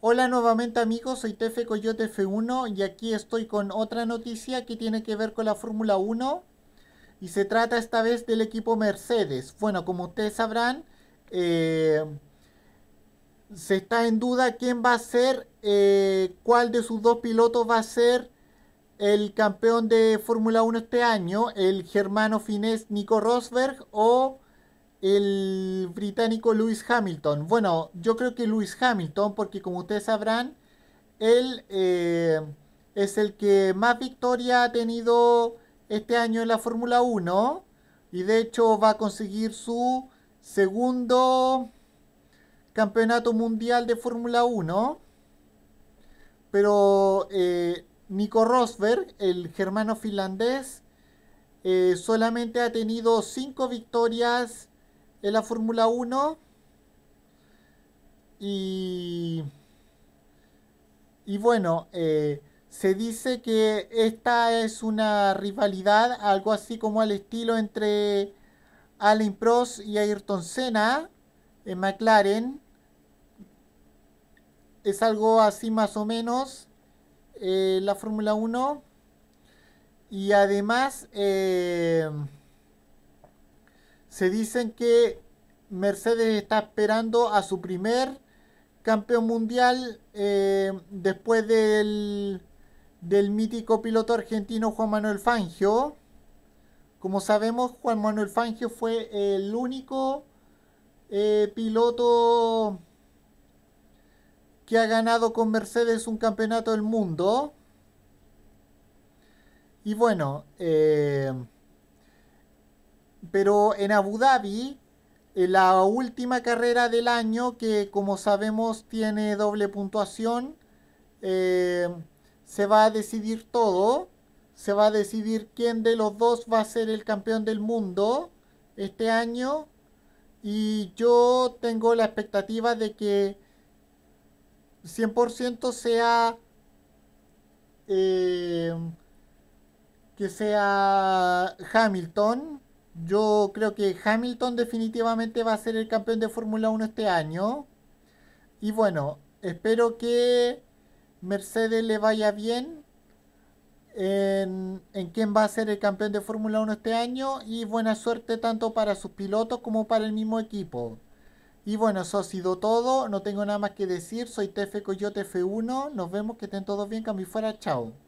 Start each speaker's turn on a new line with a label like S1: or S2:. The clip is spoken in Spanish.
S1: Hola nuevamente amigos, soy Tefe Coyote F1 y aquí estoy con otra noticia que tiene que ver con la Fórmula 1 y se trata esta vez del equipo Mercedes. Bueno, como ustedes sabrán, eh, se está en duda quién va a ser, eh, cuál de sus dos pilotos va a ser el campeón de Fórmula 1 este año, el germano finés Nico Rosberg o el británico Lewis Hamilton. Bueno, yo creo que Lewis Hamilton, porque como ustedes sabrán, él eh, es el que más victoria ha tenido este año en la Fórmula 1 y de hecho va a conseguir su segundo campeonato mundial de Fórmula 1. Pero eh, Nico Rosberg, el germano finlandés, eh, solamente ha tenido cinco victorias en la Fórmula 1 y, y bueno, eh, se dice que esta es una rivalidad, algo así como al estilo entre Alain Prost y Ayrton Senna en McLaren. Es algo así más o menos eh, la Fórmula 1. Y además... Eh, se dicen que Mercedes está esperando a su primer campeón mundial eh, después del, mítico piloto argentino Juan Manuel Fangio. Como sabemos, Juan Manuel Fangio fue el único eh, piloto que ha ganado con Mercedes un campeonato del mundo. Y bueno, eh, pero en Abu Dhabi, eh, la última carrera del año, que como sabemos tiene doble puntuación, eh, se va a decidir todo. Se va a decidir quién de los dos va a ser el campeón del mundo este año. Y yo tengo la expectativa de que 100% sea... Eh, que sea Hamilton yo creo que Hamilton definitivamente va a ser el campeón de Fórmula 1 este año. Y bueno, espero que Mercedes le vaya bien en, en quién va a ser el campeón de Fórmula 1 este año y buena suerte tanto para sus pilotos como para el mismo equipo. Y bueno, eso ha sido todo, no tengo nada más que decir, soy TF Coyote F1, nos vemos, que estén todos bien, que fuera, chao.